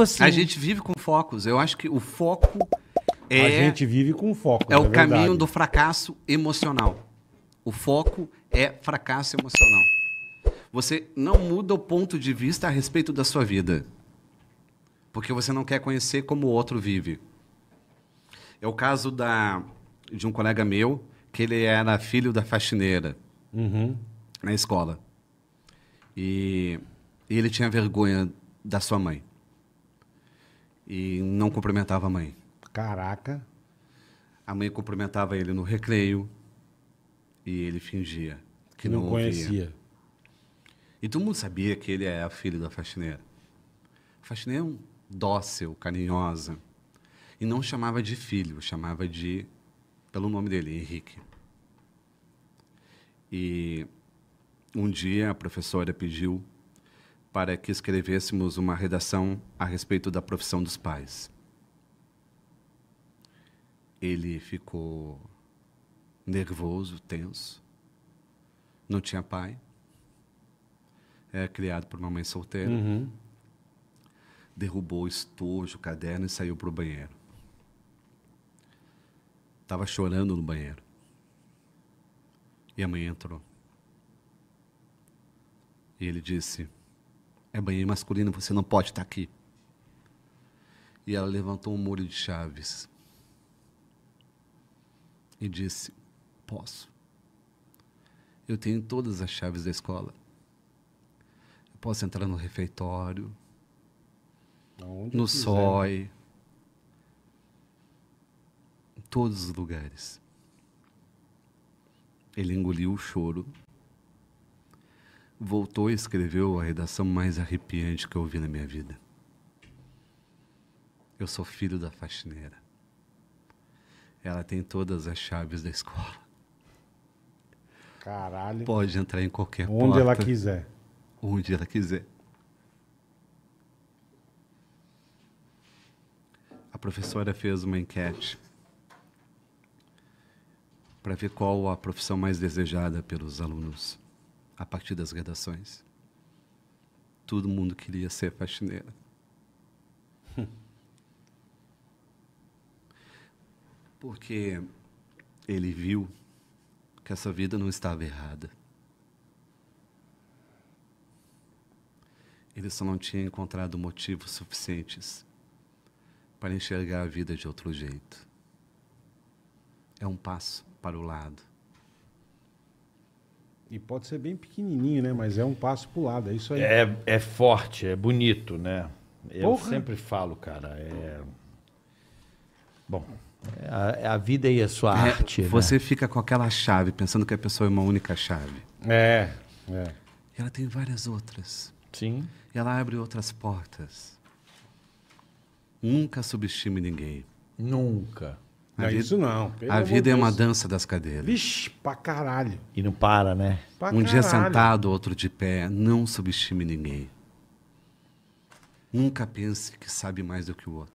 tipo assim. A gente vive com focos. Eu acho que o foco é. A gente vive com foco. É o verdade. caminho do fracasso emocional. O foco é fracasso emocional. Você não muda o ponto de vista a respeito da sua vida. Porque você não quer conhecer como o outro vive. É o caso da, de um colega meu, que ele era filho da faxineira uhum. na escola. E, e ele tinha vergonha da sua mãe e não cumprimentava a mãe. Caraca. A mãe cumprimentava ele no recreio e ele fingia que não, não conhecia. Ouvia. E todo mundo sabia que ele é filho da faxineira. A faxineira é um dócil, carinhosa. E não chamava de filho, chamava de pelo nome dele, Henrique. E um dia a professora pediu para que escrevêssemos uma redação a respeito da profissão dos pais. Ele ficou nervoso, tenso. Não tinha pai. Era é criado por uma mãe solteira. Uhum. Derrubou o estojo, o caderno e saiu para o banheiro. Estava chorando no banheiro. E a mãe entrou. E ele disse: é banheiro masculino, você não pode estar aqui. E ela levantou um molho de chaves e disse: Posso. Eu tenho todas as chaves da escola. Eu posso entrar no refeitório, no sói, SOI, né? em todos os lugares. Ele engoliu o choro voltou e escreveu a redação mais arrepiante que eu ouvi na minha vida. Eu sou filho da faxineira. Ela tem todas as chaves da escola. Caralho. Pode entrar em qualquer onde porta. Onde ela quiser. Onde ela quiser. A professora fez uma enquete para ver qual a profissão mais desejada pelos alunos a partir das redações. Todo mundo queria ser faxineira. Porque ele viu que essa vida não estava errada. Ele só não tinha encontrado motivos suficientes para enxergar a vida de outro jeito. É um passo para o lado e pode ser bem pequenininho, né? Mas é um passo pro lado, é isso aí. É, é forte, é bonito, né? Eu Porra. sempre falo, cara, é... Bom, é a, é a vida e a sua É, arte, né? Você fica com aquela chave, pensando que a pessoa é uma única chave. É, é. ela tem várias outras. Sim. E ela abre outras portas. Nunca subestime ninguém. Nunca. A não, vida, isso não. A vida é uma dança das cadeiras. Vixe, pra caralho. E não para, né? Pra um caralho. dia sentado, outro de pé. Não subestime ninguém. Nunca pense que sabe mais do que o outro.